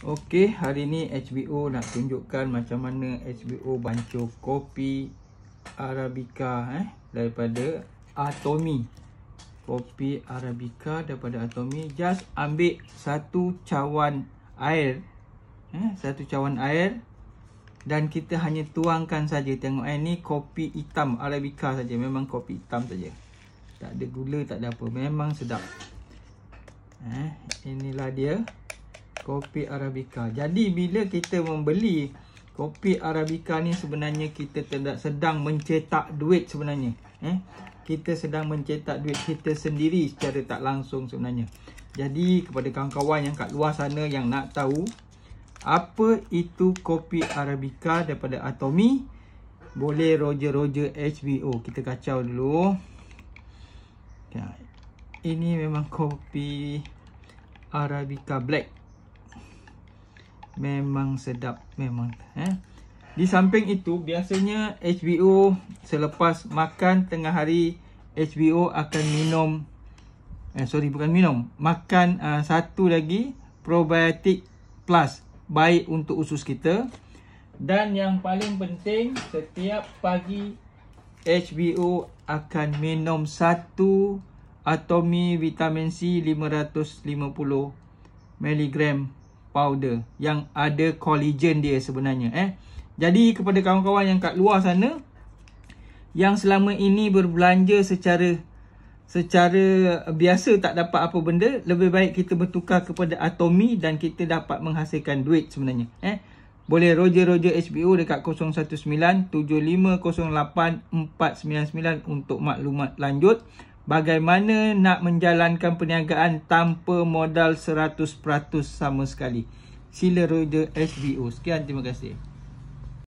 Okey, hari ni HBO nak tunjukkan macam mana HBO bancuh kopi Arabica eh daripada Atomi. Kopi Arabica daripada Atomi just ambil satu cawan air eh satu cawan air dan kita hanya tuangkan saja tengok eh ni kopi hitam Arabica saja memang kopi hitam saja. Tak ada gula, tak ada apa. Memang sedap. Eh, inilah dia kopi arabica. Jadi bila kita membeli kopi arabica ni sebenarnya kita tidak sedang mencetak duit sebenarnya. Eh, kita sedang mencetak duit kita sendiri secara tak langsung sebenarnya. Jadi kepada kawan-kawan yang kat luar sana yang nak tahu apa itu kopi arabica daripada Atomi, boleh roger-roger HBO. Kita kacau dulu. Ini memang kopi Arabica Black memang sedap memang eh di samping itu biasanya HBO selepas makan tengah hari HBO akan minum eh sorry bukan minum makan uh, satu lagi probiotic plus baik untuk usus kita dan yang paling penting setiap pagi HBO akan minum satu atomi vitamin C 550 mg powder yang ada collagen dia sebenarnya eh. Jadi kepada kawan-kawan yang kat luar sana yang selama ini berbelanja secara secara biasa tak dapat apa benda, lebih baik kita bertukar kepada Atomi dan kita dapat menghasilkan duit sebenarnya eh. Boleh roja-roja HBO dekat 019 7508 499 untuk maklumat lanjut bagaimana nak menjalankan perniagaan tanpa modal 100% sama sekali. Sila Roger SBO. Sekian terima kasih.